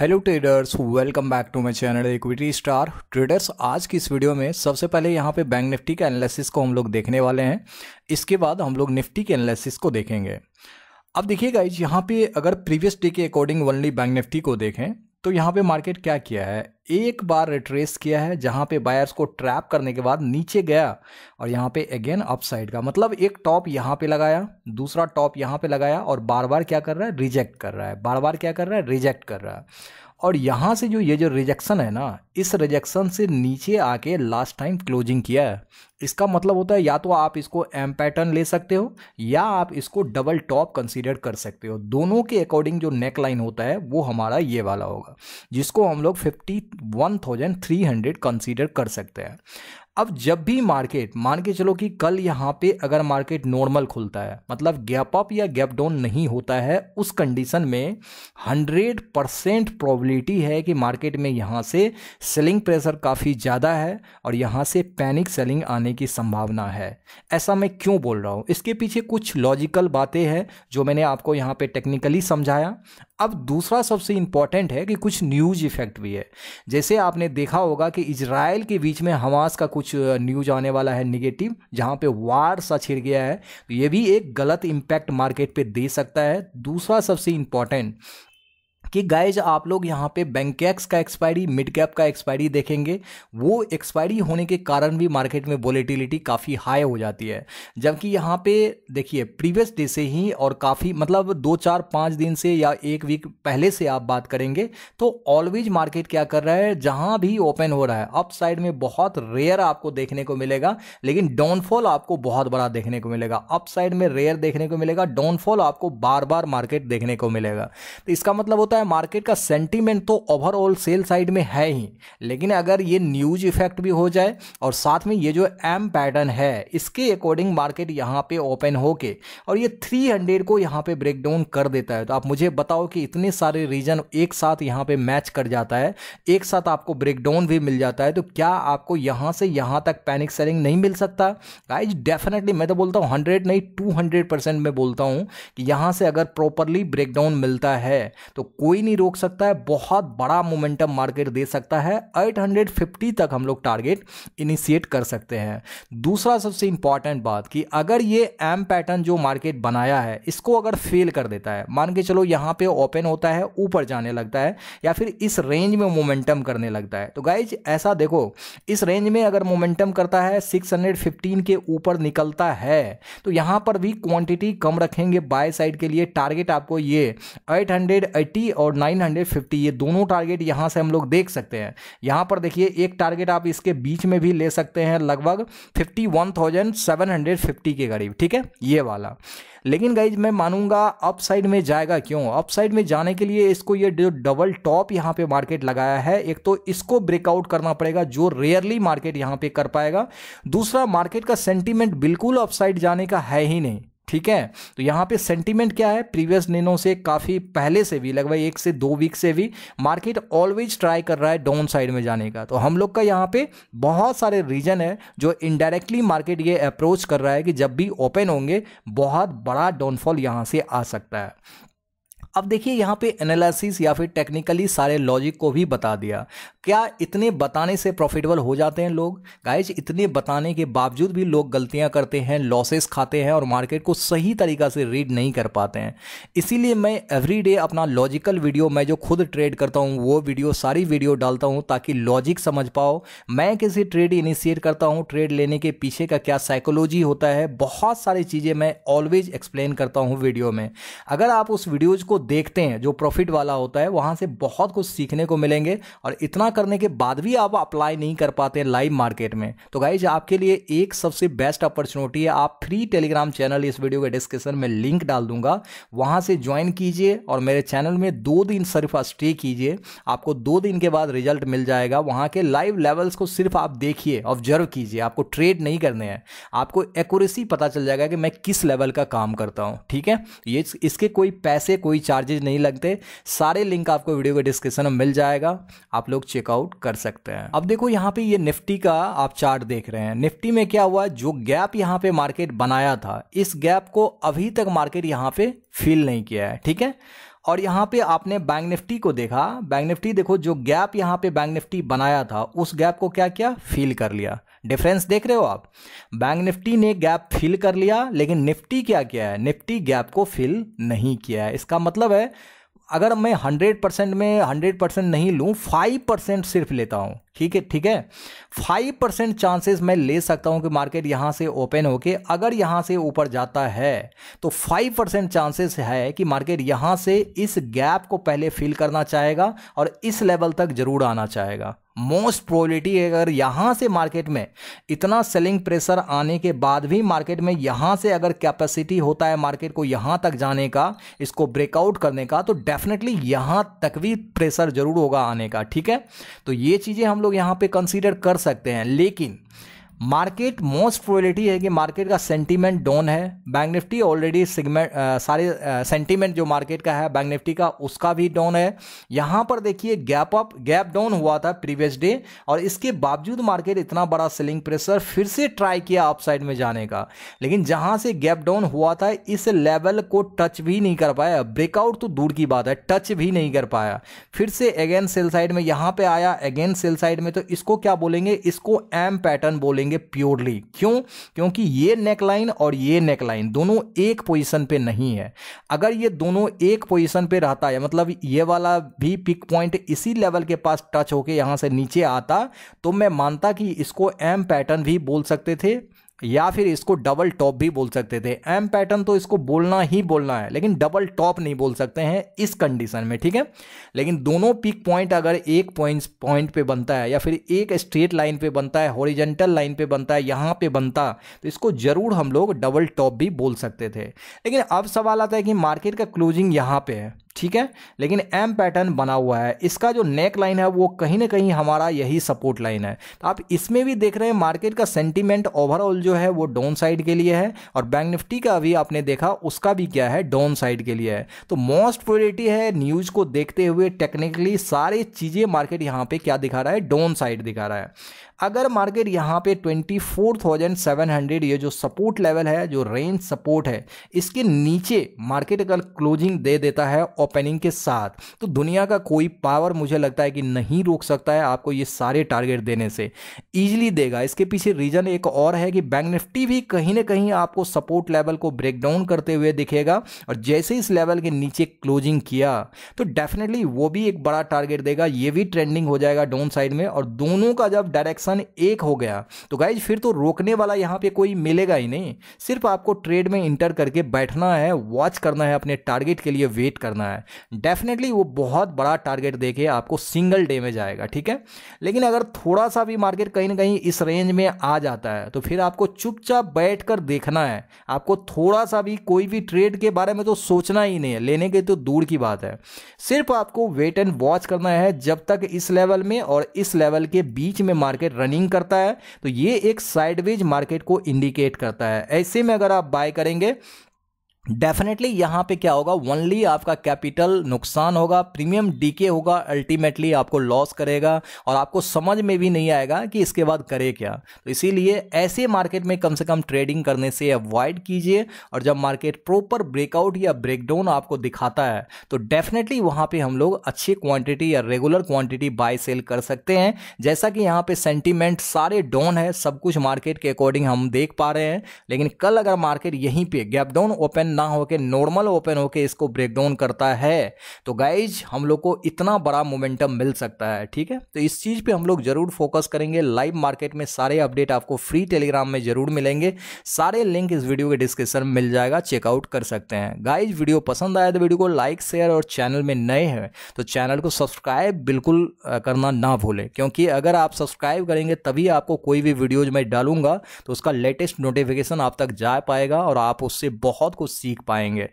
hello traders welcome back to my channel equity star traders आज की इस video में सबसे पहले यहाँ पे बैंक निफ्टी के एनालिसिस को हम लोग देखने वाले हैं इसके बाद हम लोग निफ्टी के एनालिसिस को देखेंगे अब देखिए गाइज यहाँ पे अगर प्रीवियस डे के अकॉर्डिंग ओनली बैंक निफ्टी को देखें तो यहाँ पे मार्केट क्या किया है एक बार रिट्रेस किया है जहाँ पे बायर्स को ट्रैप करने के बाद नीचे गया और यहाँ पे अगेन अपसाइड का मतलब एक टॉप यहाँ पे लगाया दूसरा टॉप यहाँ पे लगाया और बार बार क्या कर रहा है रिजेक्ट कर रहा है बार बार क्या कर रहा है रिजेक्ट कर रहा है और यहाँ से जो ये जो रिजेक्शन है ना इस रिजेक्शन से नीचे आके लास्ट टाइम क्लोजिंग किया है इसका मतलब होता है या तो आप इसको एम पैटर्न ले सकते हो या आप इसको डबल टॉप कंसीडर कर सकते हो दोनों के अकॉर्डिंग जो नेक लाइन होता है वो हमारा ये वाला होगा जिसको हम लोग fifty one thousand three hundred consider कर सकते हैं अब जब भी मार्केट मान के चलो कि कल यहाँ पे अगर मार्केट नॉर्मल खुलता है मतलब गैप अप या गैप डाउन नहीं होता है उस कंडीशन में 100 परसेंट प्रॉबिलिटी है कि मार्केट में यहाँ से सेलिंग प्रेशर काफ़ी ज़्यादा है और यहाँ से पैनिक सेलिंग आने की संभावना है ऐसा मैं क्यों बोल रहा हूँ इसके पीछे कुछ लॉजिकल बातें हैं जो मैंने आपको यहाँ पर टेक्निकली समझाया अब दूसरा सबसे इम्पॉर्टेंट है कि कुछ न्यूज इफेक्ट भी है जैसे आपने देखा होगा कि इसराइल के बीच में हमास का कुछ न्यूज आने वाला है निगेटिव जहाँ पे वार सा छिड़ गया है तो ये भी एक गलत इम्पैक्ट मार्केट पे दे सकता है दूसरा सबसे इम्पॉर्टेंट कि गाइज आप लोग यहाँ पे बैंकैक्स का एक्सपायरी मिड कैप का एक्सपायरी देखेंगे वो एक्सपायरी होने के कारण भी मार्केट में वोलेटिलिटी काफ़ी हाई हो जाती है जबकि यहाँ पे देखिए प्रीवियस डे से ही और काफ़ी मतलब दो चार पाँच दिन से या एक वीक पहले से आप बात करेंगे तो ऑलवेज मार्केट क्या कर रहा है जहाँ भी ओपन हो रहा है अप साइड में बहुत रेयर आपको देखने को मिलेगा लेकिन डाउनफॉल आपको बहुत बड़ा देखने को मिलेगा अप साइड में रेयर देखने को मिलेगा डाउनफॉल आपको बार बार मार्केट देखने को मिलेगा तो इसका मतलब होता है होता है मार्केट का सेंटीमेंट तो ओवरऑल सेल साइड में है ही लेकिन अगर ये न्यूज इफेक्ट भी हो जाए और साथ में ये जो एम पैटर्न है इसके अकॉर्डिंग मार्केट यहाँ पे ओपन होके और ये 300 को यहाँ पे ब्रेक डाउन कर देता है तो आप मुझे बताओ कि इतने सारे रीजन एक साथ यहाँ पे मैच कर जाता है एक साथ आपको ब्रेक डाउन भी मिल जाता है तो क्या आपको यहाँ से यहाँ तक पैनिक सेलिंग नहीं मिल सकता गाइज डेफिनेटली मैं तो बोलता हूँ हंड्रेड नहीं टू हंड्रेड परसेंट मैं बोलता हूँ कि यहाँ से अगर प्रॉपरली ब्रेकडाउन मिलता है तो कोई कोई नहीं रोक सकता है बहुत बड़ा मोमेंटम मार्केट दे सकता है 850 तक हम लोग टारगेट इनिशिएट कर सकते हैं दूसरा सबसे इंपॉर्टेंट बात कि अगर ये एम पैटर्न जो मार्केट बनाया है इसको अगर फेल कर देता है मान के चलो यहाँ पे ओपन होता है ऊपर जाने लगता है या फिर इस रेंज में मोमेंटम करने लगता है तो गाइज ऐसा देखो इस रेंज में अगर मोमेंटम करता है 615 के ऊपर निकलता है तो यहाँ पर भी क्वांटिटी कम रखेंगे बाय साइड के लिए टारगेट आपको ये 880 और 950 ये दोनों टारगेट यहाँ से हम लोग देख सकते हैं यहाँ पर देखिए एक टारगेट आप इसके बीच में भी ले सकते हैं लगभग 51,750 के करीब ठीक है ये वाला लेकिन गाइज मैं मानूंगा अप साइड में जाएगा क्यों अप साइड में जाने के लिए इसको ये जो डबल टॉप यहाँ पे मार्केट लगाया है एक तो इसको ब्रेकआउट करना पड़ेगा जो रेयरली मार्केट यहाँ पे कर पाएगा दूसरा मार्केट का सेंटीमेंट बिल्कुल अपसाइड जाने का है ही नहीं ठीक है तो यहाँ पे सेंटीमेंट क्या है प्रीवियस दिनों से काफ़ी पहले से भी लगभग एक से दो वीक से भी मार्केट ऑलवेज ट्राई कर रहा है डाउन साइड में जाने का तो हम लोग का यहाँ पे बहुत सारे रीजन है जो इनडायरेक्टली मार्केट ये अप्रोच कर रहा है कि जब भी ओपन होंगे बहुत बड़ा डाउनफॉल यहाँ से आ सकता है अब देखिए यहाँ पे एनालिसिस या फिर टेक्निकली सारे लॉजिक को भी बता दिया क्या इतने बताने से प्रॉफिटेबल हो जाते हैं लोग गाइज इतने बताने के बावजूद भी लोग गलतियाँ करते हैं लॉसेस खाते हैं और मार्केट को सही तरीका से रीड नहीं कर पाते हैं इसीलिए मैं एवरीडे अपना लॉजिकल वीडियो मैं जो खुद ट्रेड करता हूँ वो वीडियो सारी वीडियो डालता हूँ ताकि लॉजिक समझ पाओ मैं किसी ट्रेड इनिशिएट करता हूँ ट्रेड लेने के पीछे का क्या साइकोलॉजी होता है बहुत सारी चीज़ें मैं ऑलवेज एक्सप्लेन करता हूँ वीडियो में अगर आप उस वीडियोज़ को देखते हैं जो प्रॉफिट वाला होता है वहां से बहुत कुछ सीखने को मिलेंगे और इतना करने के बाद भी आप अप्लाई नहीं कर पाते हैं लाइव मार्केट में तो गाइज आपके लिए एक सबसे बेस्ट अपॉर्चुनिटी है आप फ्री टेलीग्राम चैनल इस वीडियो के डिस्क्रिप्शन में लिंक डाल दूंगा वहां से ज्वाइन कीजिए और मेरे चैनल में दो दिन सिर्फ स्टे कीजिए आपको दो दिन के बाद रिजल्ट मिल जाएगा वहाँ के लाइव लेवल्स को सिर्फ आप देखिए ऑब्जर्व कीजिए आपको ट्रेड नहीं करने हैं आपको एक्यूरेसी पता चल जाएगा कि मैं किस लेवल का काम करता हूँ ठीक है ये इसके कोई पैसे कोई चार्ज चार्जेज नहीं लगते सारे लिंक आपको वीडियो के डिस्क्रिप्शन में मिल जाएगा आप लोग चेकआउट कर सकते हैं अब देखो यहाँ पे ये निफ्टी का आप चार्ट देख रहे हैं निफ्टी में क्या हुआ जो गैप यहाँ पे मार्केट बनाया था इस गैप को अभी तक मार्केट यहाँ पे फील नहीं किया है ठीक है और यहाँ पे आपने बैंक निफ्टी को देखा बैंक निफ्टी देखो जो गैप यहाँ पे बैंक निफ्टी बनाया था उस गैप को क्या किया फील कर लिया डिफरेंस देख रहे हो आप बैंक निफ्टी ने गैप फिल कर लिया लेकिन निफ्टी क्या किया है निफ्टी गैप को फिल नहीं किया है इसका मतलब है अगर मैं हंड्रेड परसेंट में हंड्रेड परसेंट नहीं लूँ फाइव परसेंट सिर्फ लेता हूँ ठीक है ठीक है फाइव परसेंट चांसेस मैं ले सकता हूं कि मार्केट यहां से ओपन होके अगर यहां से ऊपर जाता है तो फाइव परसेंट चांसेस है कि मार्केट यहां से इस गैप को पहले फिल करना चाहेगा और इस लेवल तक जरूर आना चाहेगा मोस्ट प्रोबेबिलिटी अगर यहां से मार्केट में इतना सेलिंग प्रेशर आने के बाद भी मार्केट में यहां से अगर कैपेसिटी होता है मार्केट को यहां तक जाने का इसको ब्रेकआउट करने का तो डेफिनेटली यहां तक भी प्रेशर जरूर होगा आने का ठीक है तो ये चीज़ें हम लोग लोग यहाँ पे कंसीडर कर सकते हैं लेकिन मार्केट मोस्ट प्रोबेबिलिटी है कि मार्केट का सेंटीमेंट डाउन है बैंक निफ्टी ऑलरेडी सिगमेंट सारे सेंटीमेंट जो मार्केट का है बैंक निफ्टी का उसका भी डाउन है यहाँ पर देखिए गैप अप गैप डाउन हुआ था प्रीवियस डे और इसके बावजूद मार्केट इतना बड़ा सेलिंग प्रेशर फिर से ट्राई किया अप साइड में जाने का लेकिन जहाँ से गैप डाउन हुआ था इस लेवल को टच भी नहीं कर पाया ब्रेकआउट तो दूर की बात है टच भी नहीं कर पाया फिर से अगेन सेल साइड में यहाँ पर आया अगेन सेल साइड में तो इसको क्या बोलेंगे इसको एम पैटर्न बोलेंगे करेंगे प्योरली क्यों क्योंकि ये नेक लाइन और ये नेक लाइन दोनों एक पोजीशन पे नहीं है अगर ये दोनों एक पोजीशन पे रहता है मतलब ये वाला भी पिक पॉइंट इसी लेवल के पास टच होके यहाँ से नीचे आता तो मैं मानता कि इसको एम पैटर्न भी बोल सकते थे या फिर इसको डबल टॉप भी बोल सकते थे एम पैटर्न तो इसको बोलना ही बोलना है लेकिन डबल टॉप नहीं बोल सकते हैं इस कंडीशन में ठीक है लेकिन दोनों पीक पॉइंट अगर एक पॉइंट पॉइंट पे बनता है या फिर एक स्ट्रेट लाइन पे बनता है हॉरिजेंटल लाइन पे बनता है यहाँ पे बनता तो इसको जरूर हम लोग डबल टॉप भी बोल सकते थे लेकिन अब सवाल आता है कि मार्केट का क्लोजिंग यहाँ पे है ठीक है लेकिन एम पैटर्न बना हुआ है इसका जो नेक लाइन है वो कहीं ना कहीं हमारा यही सपोर्ट लाइन है तो आप इसमें भी देख रहे हैं मार्केट का सेंटिमेंट ओवरऑल जो है वो डाउन साइड के लिए है और बैंक निफ्टी का भी आपने देखा उसका भी क्या है डाउन साइड के लिए है तो मोस्ट प्रोरिटी है न्यूज़ को देखते हुए टेक्निकली सारी चीज़ें मार्केट यहाँ पे क्या दिखा रहा है डाउन साइड दिखा रहा है अगर मार्केट यहाँ पे 24,700 ये जो सपोर्ट लेवल है जो रेंज सपोर्ट है इसके नीचे मार्केट अगर क्लोजिंग दे देता है ओपनिंग के साथ तो दुनिया का कोई पावर मुझे लगता है कि नहीं रोक सकता है आपको ये सारे टारगेट देने से ईजिली देगा इसके पीछे रीज़न एक और है कि बैंक निफ्टी भी कहीं ना कहीं आपको सपोर्ट लेवल को ब्रेक डाउन करते हुए दिखेगा और जैसे इस लेवल के नीचे क्लोजिंग किया तो डेफिनेटली वो भी एक बड़ा टारगेट देगा ये भी ट्रेंडिंग हो जाएगा डाउन साइड में और दोनों का जब डायरेक्शन ऑप्शन एक हो गया तो गाइज फिर तो रोकने वाला यहाँ पे कोई मिलेगा ही नहीं सिर्फ आपको ट्रेड में इंटर करके बैठना है वॉच करना है अपने टारगेट के लिए वेट करना है डेफिनेटली वो बहुत बड़ा टारगेट देके आपको सिंगल डे में जाएगा ठीक है लेकिन अगर थोड़ा सा भी मार्केट कहीं ना कहीं इस रेंज में आ जाता है तो फिर आपको चुपचाप बैठ कर देखना है आपको थोड़ा सा भी कोई भी ट्रेड के बारे में तो सोचना ही नहीं है लेने के तो दूर की बात है सिर्फ आपको वेट एंड वॉच करना है जब तक इस लेवल में और इस लेवल के बीच में मार्केट रनिंग करता है तो ये एक साइडवेज मार्केट को इंडिकेट करता है ऐसे में अगर आप बाय करेंगे डेफिनेटली यहाँ पे क्या होगा ओनली आपका कैपिटल नुकसान होगा प्रीमियम डीके होगा अल्टीमेटली आपको लॉस करेगा और आपको समझ में भी नहीं आएगा कि इसके बाद करे क्या तो इसीलिए ऐसे मार्केट में कम से कम ट्रेडिंग करने से अवॉइड कीजिए और जब मार्केट प्रॉपर ब्रेकआउट या ब्रेकडाउन आपको दिखाता है तो डेफिनेटली वहाँ पर हम लोग अच्छी क्वान्टिटी या रेगुलर क्वान्टिटी बाय सेल कर सकते हैं जैसा कि यहाँ पर सेंटिमेंट सारे डाउन है सब कुछ मार्केट के अकॉर्डिंग हम देख पा रहे हैं लेकिन कल अगर मार्केट यहीं पर गैप डाउन ओपन ना होके नॉर्मल ओपन होके इसको ब्रेक डाउन करता है तो गाइज हम लोग को इतना बड़ा मोमेंटम मिल सकता है ठीक है तो इस चीज़ पे हम लोग जरूर फोकस करेंगे लाइव मार्केट में सारे अपडेट आपको फ्री टेलीग्राम में जरूर मिलेंगे सारे लिंक इस वीडियो के डिस्क्रिप्शन में मिल जाएगा चेकआउट कर सकते हैं गाइज वीडियो पसंद आया तो वीडियो को लाइक शेयर और चैनल में नए हैं तो चैनल को सब्सक्राइब बिल्कुल करना ना भूलें क्योंकि अगर आप सब्सक्राइब करेंगे तभी आपको कोई भी वीडियोज मैं डालूंगा तो उसका लेटेस्ट नोटिफिकेशन आप तक जा पाएगा और आप उससे बहुत कुछ सीख सीख पाएंगे